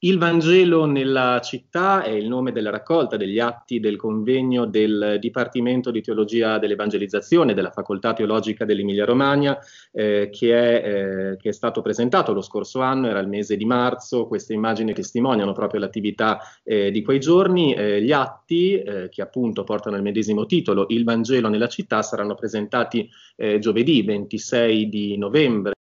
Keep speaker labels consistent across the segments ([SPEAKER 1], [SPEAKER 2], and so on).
[SPEAKER 1] Il Vangelo nella città è il nome della raccolta degli atti del convegno del Dipartimento di Teologia dell'Evangelizzazione della Facoltà Teologica dell'Emilia Romagna eh, che, è, eh, che, è, stato presentato lo scorso anno, era il mese di marzo, queste immagini testimoniano proprio l'attività eh, di quei giorni. Eh, gli atti eh, che appunto portano il medesimo titolo, Il Vangelo nella città, saranno presentati eh, giovedì 26 di novembre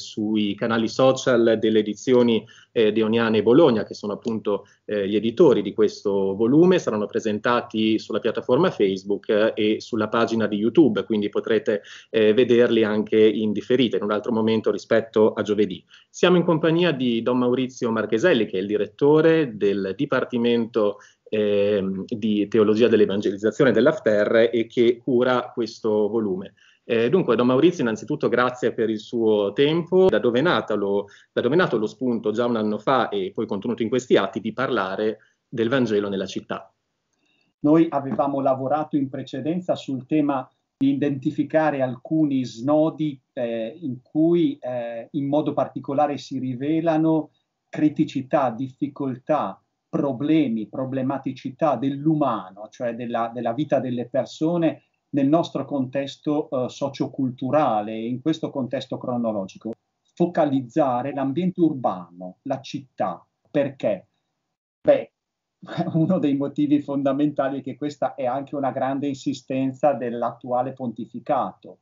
[SPEAKER 1] sui canali social delle edizioni eh, di Oniane e Bologna, che sono appunto eh, gli editori di questo volume, saranno presentati sulla piattaforma Facebook eh, e sulla pagina di YouTube, quindi potrete eh, vederli anche in differita in un altro momento rispetto a giovedì. Siamo in compagnia di Don Maurizio Marcheselli, che è il direttore del Dipartimento ehm, di Teologia dell'Evangelizzazione dell'After e che cura questo volume. Eh, dunque, Don Maurizio, innanzitutto grazie per il suo tempo, da dove, lo, da dove, è nato lo spunto già un anno fa e poi contenuto in questi atti di parlare del Vangelo nella città.
[SPEAKER 2] Noi avevamo lavorato in precedenza sul tema di identificare alcuni snodi eh, in cui eh, in modo particolare si rivelano criticità, difficoltà, problemi, problematicità dell'umano, cioè della, della vita delle persone nel nostro contesto eh, socioculturale, in questo contesto cronologico, focalizzare l'ambiente urbano, la città. Perché? Beh, uno dei motivi fondamentali è che questa è anche una grande insistenza dell'attuale pontificato,